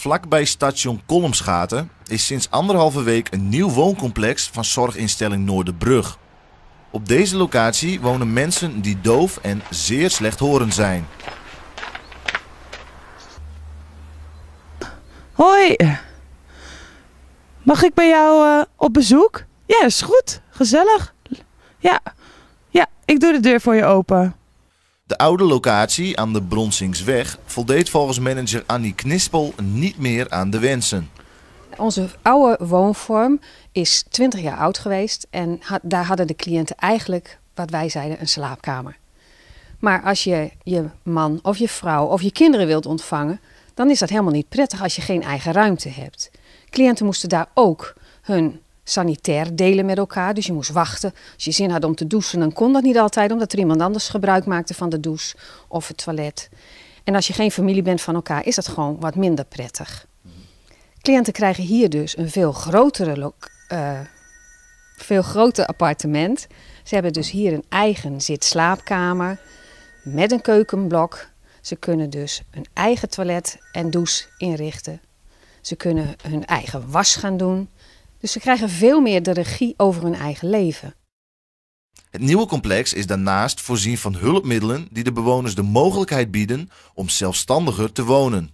Vlakbij station Kolmsgaten is sinds anderhalve week een nieuw wooncomplex van zorginstelling Noorderbrug. Op deze locatie wonen mensen die doof en zeer slechthorend zijn. Hoi, mag ik bij jou eh, op bezoek? Ja, is goed. Gezellig. Ja. ja, ik doe de deur voor je open. De oude locatie aan de Bronsingsweg voldeed volgens manager Annie Knispel niet meer aan de wensen. Onze oude woonvorm is 20 jaar oud geweest en daar hadden de cliënten eigenlijk, wat wij zeiden, een slaapkamer. Maar als je je man of je vrouw of je kinderen wilt ontvangen, dan is dat helemaal niet prettig als je geen eigen ruimte hebt. Cliënten moesten daar ook hun sanitair delen met elkaar. Dus je moest wachten. Als je zin had om te douchen, dan kon dat niet altijd, omdat er iemand anders gebruik maakte van de douche of het toilet. En als je geen familie bent van elkaar, is dat gewoon wat minder prettig. Cliënten krijgen hier dus een veel, grotere eh, veel groter appartement. Ze hebben dus hier een eigen zit-slaapkamer met een keukenblok. Ze kunnen dus een eigen toilet en douche inrichten. Ze kunnen hun eigen was gaan doen. Dus ze krijgen veel meer de regie over hun eigen leven. Het nieuwe complex is daarnaast voorzien van hulpmiddelen die de bewoners de mogelijkheid bieden om zelfstandiger te wonen.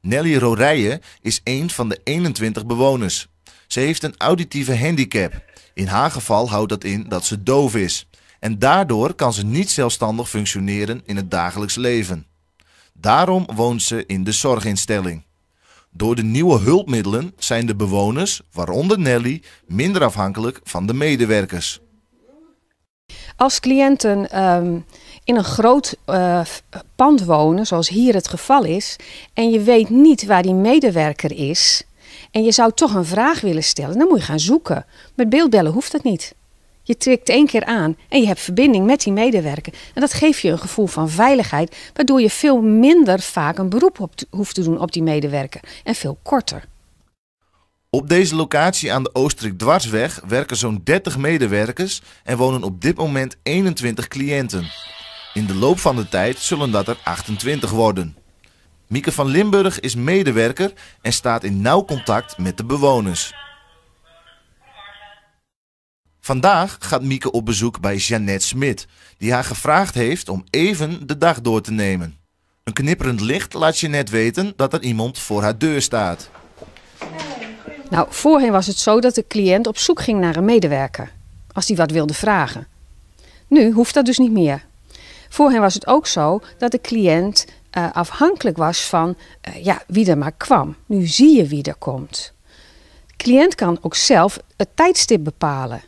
Nelly Rorijen is een van de 21 bewoners. Ze heeft een auditieve handicap. In haar geval houdt dat in dat ze doof is. En daardoor kan ze niet zelfstandig functioneren in het dagelijks leven. Daarom woont ze in de zorginstelling. Door de nieuwe hulpmiddelen zijn de bewoners, waaronder Nelly, minder afhankelijk van de medewerkers. Als cliënten ehm, in een groot eh, pand wonen, zoals hier het geval is, en je weet niet waar die medewerker is, en je zou toch een vraag willen stellen, dan moet je gaan zoeken. Met beeldbellen hoeft dat niet. Je trikt één keer aan en je hebt verbinding met die medewerker. En dat geeft je een gevoel van veiligheid, waardoor je veel minder vaak een beroep hoeft te doen op die medewerker en veel korter. Op deze locatie aan de Oostrik Dwarsweg werken zo'n 30 medewerkers en wonen op dit moment 21 cliënten. In de loop van de tijd zullen dat er 28 worden. Mieke van Limburg is medewerker en staat in nauw contact met de bewoners. Vandaag gaat Mieke op bezoek bij Jeannette Smit, die haar gevraagd heeft om even de dag door te nemen. Een knipperend licht laat Jeannette weten dat er iemand voor haar deur staat. Nou, voorheen was het zo dat de cliënt op zoek ging naar een medewerker, als die wat wilde vragen. Nu hoeft dat dus niet meer. Voorheen was het ook zo dat de cliënt eh, afhankelijk was van eh, ja, wie er maar kwam. Nu zie je wie er komt. De cliënt kan ook zelf het tijdstip bepalen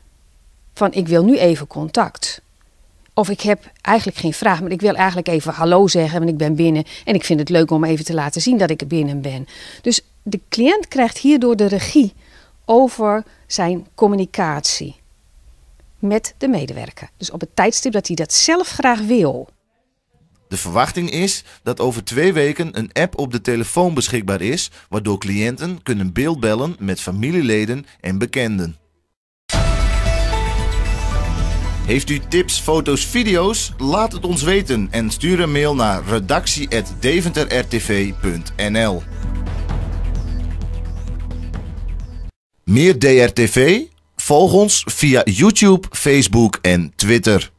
van ik wil nu even contact. Of ik heb eigenlijk geen vraag, maar ik wil eigenlijk even hallo zeggen, want ik ben binnen en ik vind het leuk om even te laten zien dat ik er binnen ben. Dus de cliënt krijgt hierdoor de regie over zijn communicatie met de medewerker. Dus op het tijdstip dat hij dat zelf graag wil. De verwachting is dat over twee weken een app op de telefoon beschikbaar is, waardoor cliënten kunnen beeldbellen met familieleden en bekenden. Heeft u tips, foto's, video's? Laat het ons weten en stuur een mail naar redactie@deventerrtv.nl. Meer DRTV? Volg ons via YouTube, Facebook en Twitter.